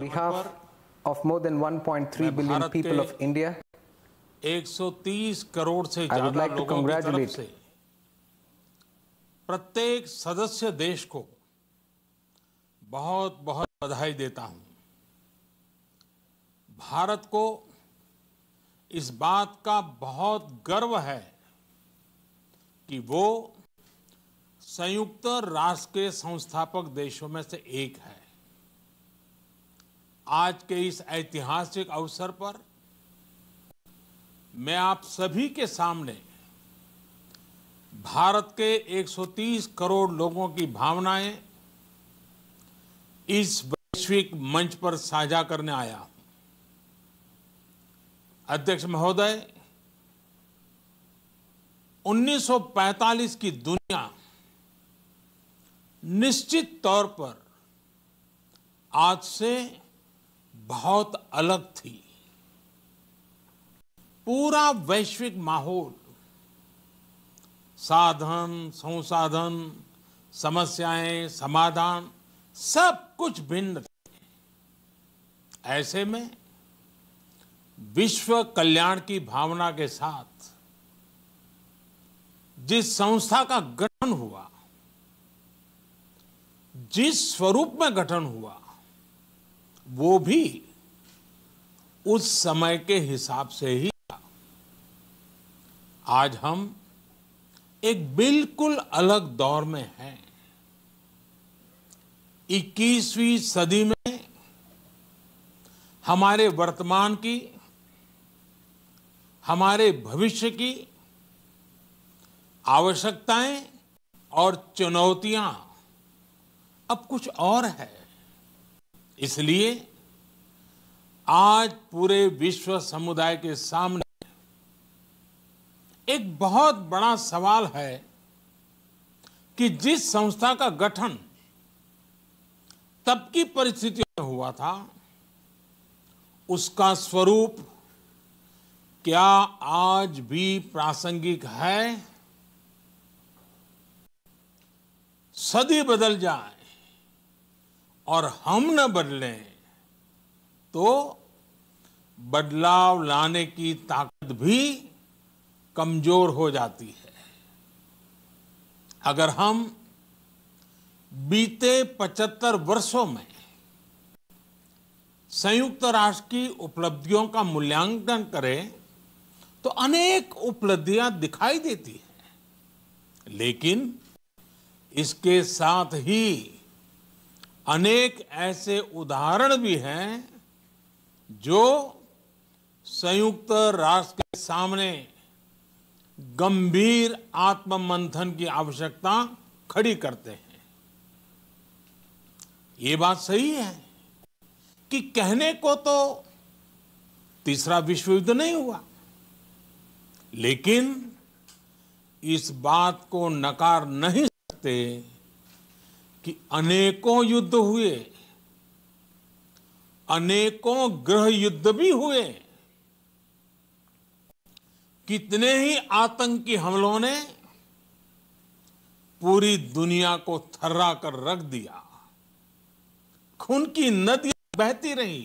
behalf of more than 1.3 billion people of India, 130 crore से ज्यादा लोगों की तरफ से प्रत्येक सदस्य देश को बहुत बहुत बधाई देता हूं भारत को इस बात का बहुत गर्व है कि वो संयुक्त राष्ट्र के संस्थापक देशों में से एक है आज के इस ऐतिहासिक अवसर पर मैं आप सभी के सामने भारत के 130 करोड़ लोगों की भावनाएं इस वैश्विक मंच पर साझा करने आया हूं अध्यक्ष महोदय 1945 की दुनिया निश्चित तौर पर आज से बहुत अलग थी पूरा वैश्विक माहौल साधन संसाधन समस्याएं समाधान सब कुछ भिन्न थे ऐसे में विश्व कल्याण की भावना के साथ जिस संस्था का गठन हुआ जिस स्वरूप में गठन हुआ वो भी उस समय के हिसाब से ही था आज हम एक बिल्कुल अलग दौर में हैं 21वीं सदी में हमारे वर्तमान की हमारे भविष्य की आवश्यकताएं और चुनौतियां अब कुछ और है इसलिए आज पूरे विश्व समुदाय के सामने एक बहुत बड़ा सवाल है कि जिस संस्था का गठन तब की परिस्थितियों में हुआ था उसका स्वरूप क्या आज भी प्रासंगिक है सदी बदल जाए और हम न बदलें तो बदलाव लाने की ताकत भी कमजोर हो जाती है अगर हम बीते 75 वर्षों में संयुक्त राष्ट्र की उपलब्धियों का मूल्यांकन करें तो अनेक उपलब्धियां दिखाई देती हैं लेकिन इसके साथ ही अनेक ऐसे उदाहरण भी हैं जो संयुक्त राष्ट्र के सामने गंभीर आत्ममंथन की आवश्यकता खड़ी करते हैं ये बात सही है कि कहने को तो तीसरा विश्व युद्ध नहीं हुआ लेकिन इस बात को नकार नहीं सकते कि अनेकों युद्ध हुए अनेकों ग्रह युद्ध भी हुए कितने ही आतंकी हमलों ने पूरी दुनिया को थर्रा कर रख दिया खून की नदियां बहती रही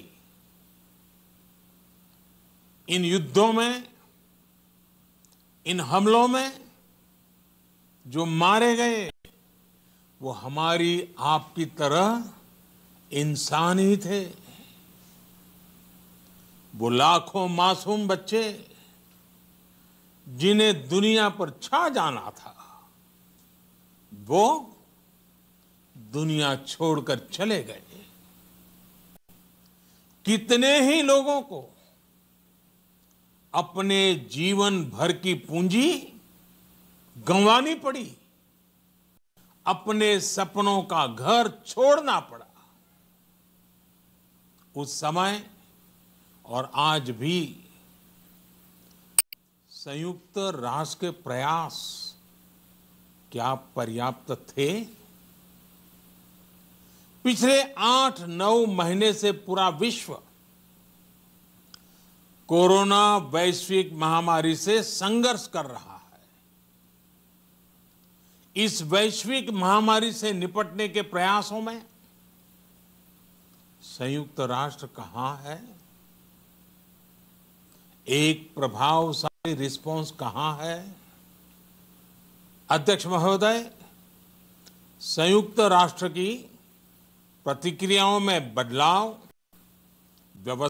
इन युद्धों में इन हमलों में जो मारे गए वो हमारी आपकी तरह इंसान ही थे वो लाखों मासूम बच्चे जिन्हें दुनिया पर छा जाना था वो दुनिया छोड़कर चले गए कितने ही लोगों को अपने जीवन भर की पूंजी गंवानी पड़ी अपने सपनों का घर छोड़ना पड़ा उस समय और आज भी संयुक्त राष्ट्र के प्रयास क्या पर्याप्त थे पिछले आठ नौ महीने से पूरा विश्व कोरोना वैश्विक महामारी से संघर्ष कर रहा इस वैश्विक महामारी से निपटने के प्रयासों में संयुक्त राष्ट्र कहां है एक प्रभावशाली रिस्पांस कहां है अध्यक्ष महोदय संयुक्त राष्ट्र की प्रतिक्रियाओं में बदलाव व्यवस्था